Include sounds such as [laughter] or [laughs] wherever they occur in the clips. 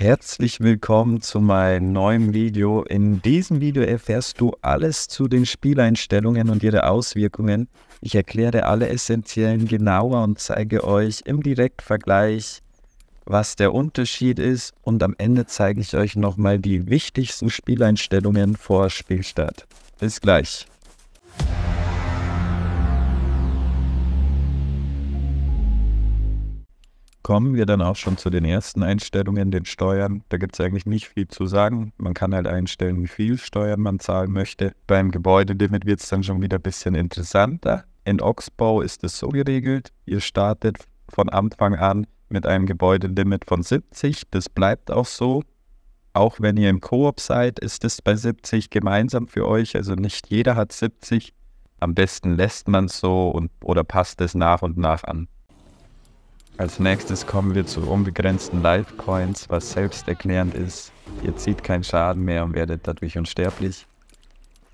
Herzlich willkommen zu meinem neuen Video. In diesem Video erfährst du alles zu den Spieleinstellungen und ihre Auswirkungen. Ich erkläre alle essentiellen genauer und zeige euch im Direktvergleich, was der Unterschied ist und am Ende zeige ich euch nochmal die wichtigsten Spieleinstellungen vor Spielstart. Bis gleich. kommen wir dann auch schon zu den ersten Einstellungen, den Steuern. Da gibt es eigentlich nicht viel zu sagen. Man kann halt einstellen, wie viel Steuern man zahlen möchte. Beim Gebäudelimit wird es dann schon wieder ein bisschen interessanter. In Oxbow ist es so geregelt, ihr startet von Anfang an mit einem Gebäudelimit von 70. Das bleibt auch so. Auch wenn ihr im Koop seid, ist es bei 70 gemeinsam für euch. Also nicht jeder hat 70. Am besten lässt man es so und, oder passt es nach und nach an. Als nächstes kommen wir zu unbegrenzten Lifecoins, was selbsterklärend ist. Ihr zieht keinen Schaden mehr und werdet dadurch unsterblich.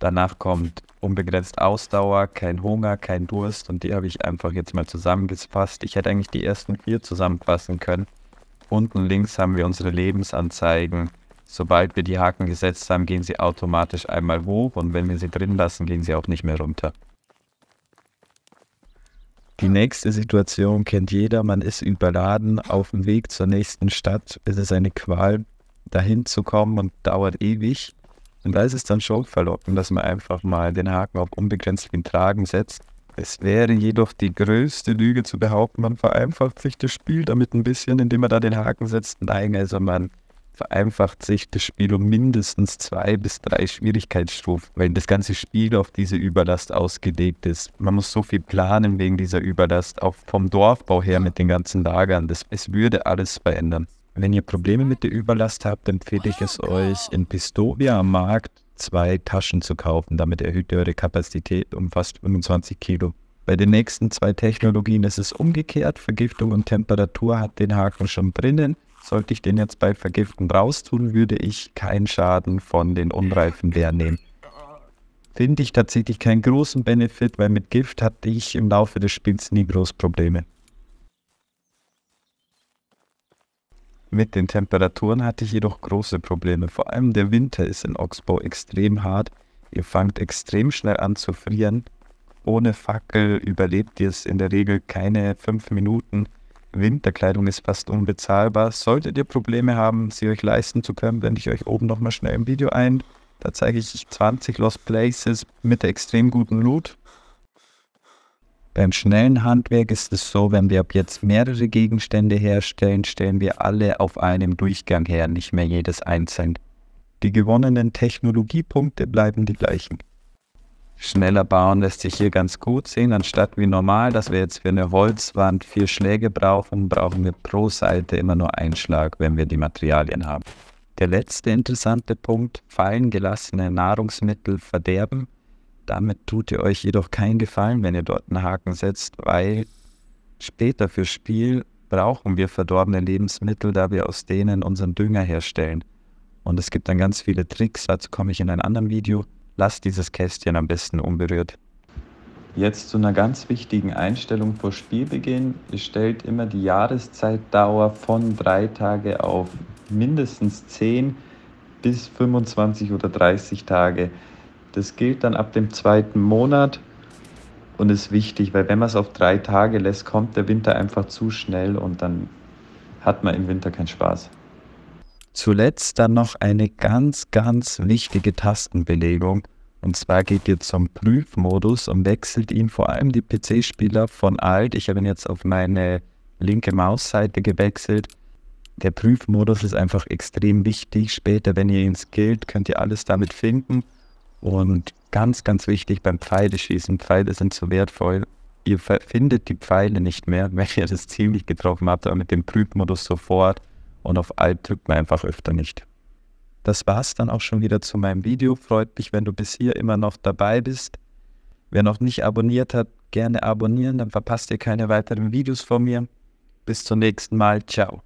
Danach kommt unbegrenzt Ausdauer, kein Hunger, kein Durst und die habe ich einfach jetzt mal zusammengefasst. Ich hätte eigentlich die ersten vier zusammenfassen können. Unten links haben wir unsere Lebensanzeigen. Sobald wir die Haken gesetzt haben, gehen sie automatisch einmal hoch und wenn wir sie drin lassen, gehen sie auch nicht mehr runter. Die nächste Situation kennt jeder. Man ist überladen auf dem Weg zur nächsten Stadt. Es ist eine Qual, dahin zu kommen und dauert ewig. Und da ist es dann schon verlockend, dass man einfach mal den Haken auf unbegrenzten Tragen setzt. Es wäre jedoch die größte Lüge zu behaupten, man vereinfacht sich das Spiel damit ein bisschen, indem man da den Haken setzt. Nein, also man vereinfacht sich das Spiel um mindestens zwei bis drei Schwierigkeitsstufen, weil das ganze Spiel auf diese Überlast ausgelegt ist. Man muss so viel planen wegen dieser Überlast, auch vom Dorfbau her mit den ganzen Lagern. Das, es würde alles verändern. Wenn ihr Probleme mit der Überlast habt, empfehle ich es euch, in Pistovia am Markt zwei Taschen zu kaufen. Damit erhöht ihr eure Kapazität um fast 25 Kilo. Bei den nächsten zwei Technologien ist es umgekehrt. Vergiftung und Temperatur hat den Haken schon drinnen sollte ich den jetzt bei Vergiften raustun, würde ich keinen Schaden von den unreifen Bären nehmen. Finde ich tatsächlich keinen großen Benefit, weil mit Gift hatte ich im Laufe des Spiels nie groß Probleme. Mit den Temperaturen hatte ich jedoch große Probleme. Vor allem der Winter ist in Oxbow extrem hart. Ihr fangt extrem schnell an zu frieren. Ohne Fackel überlebt ihr es in der Regel keine fünf Minuten. Winterkleidung ist fast unbezahlbar. Solltet ihr Probleme haben, sie euch leisten zu können, blende ich euch oben nochmal schnell ein Video ein. Da zeige ich 20 Lost Places mit extrem guten Loot. Beim schnellen Handwerk ist es so, wenn wir ab jetzt mehrere Gegenstände herstellen, stellen wir alle auf einem Durchgang her, nicht mehr jedes einzeln. Die gewonnenen Technologiepunkte bleiben die gleichen schneller bauen lässt sich hier ganz gut sehen. Anstatt wie normal, dass wir jetzt für eine Holzwand vier Schläge brauchen, brauchen wir pro Seite immer nur einen Schlag, wenn wir die Materialien haben. Der letzte interessante Punkt, fallen gelassene Nahrungsmittel verderben. Damit tut ihr euch jedoch keinen Gefallen, wenn ihr dort einen Haken setzt, weil später für Spiel brauchen wir verdorbene Lebensmittel, da wir aus denen unseren Dünger herstellen. Und es gibt dann ganz viele Tricks, dazu komme ich in einem anderen Video. Lass dieses Kästchen am besten unberührt. Jetzt zu einer ganz wichtigen Einstellung vor Spielbeginn. Ihr stellt immer die Jahreszeitdauer von drei Tage auf mindestens 10 bis 25 oder 30 Tage. Das gilt dann ab dem zweiten Monat und ist wichtig, weil wenn man es auf drei Tage lässt, kommt der Winter einfach zu schnell und dann hat man im Winter keinen Spaß. Zuletzt dann noch eine ganz, ganz wichtige Tastenbelegung. Und zwar geht ihr zum Prüfmodus und wechselt ihn vor allem die PC-Spieler von alt. Ich habe ihn jetzt auf meine linke Mausseite gewechselt. Der Prüfmodus ist einfach extrem wichtig. Später, wenn ihr ihn skillt, könnt ihr alles damit finden. Und ganz, ganz wichtig beim Pfeileschießen. Pfeile sind so wertvoll. Ihr findet die Pfeile nicht mehr, [laughs] wenn ihr das ziemlich getroffen habt, aber mit dem Prüfmodus sofort und auf Alt drückt man einfach öfter nicht. Das war's dann auch schon wieder zu meinem Video. Freut mich, wenn du bis hier immer noch dabei bist. Wer noch nicht abonniert hat, gerne abonnieren, dann verpasst ihr keine weiteren Videos von mir. Bis zum nächsten Mal. Ciao.